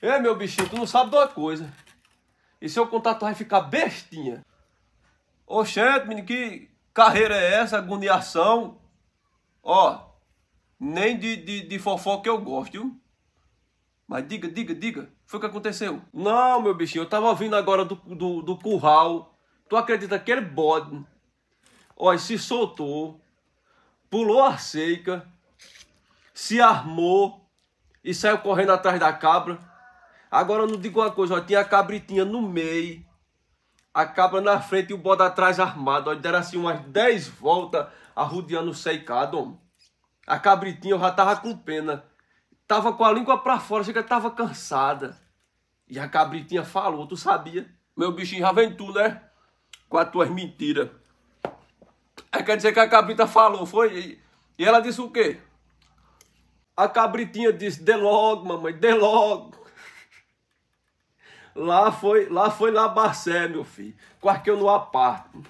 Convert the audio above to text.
É, meu bichinho, tu não sabe de uma coisa. E seu contato vai ficar bestinha. Oxente, menino, que carreira é essa? Agoniação? Ó, nem de, de, de fofoca eu gosto, viu? Mas diga, diga, diga. Foi o que aconteceu? Não, meu bichinho, eu tava vindo agora do, do, do curral. Tu acredita que aquele bode, ó, se soltou, pulou a seca. se armou e saiu correndo atrás da cabra. Agora eu não digo uma coisa, ó, tinha a cabritinha no meio, a cabra na frente e o bode atrás armado. Ó, deram assim umas 10 voltas arrudeando o seicado, homem. A cabritinha eu já tava com pena. Tava com a língua pra fora, chega tava cansada. E a cabritinha falou, tu sabia? Meu bichinho já vem tu, né? Com as tuas mentiras. É, quer dizer que a cabrita falou, foi? E ela disse o quê? A cabritinha disse, dê logo, mamãe, dê logo. Lá foi lá, foi lá Barcé, meu filho. quase que eu não aparto.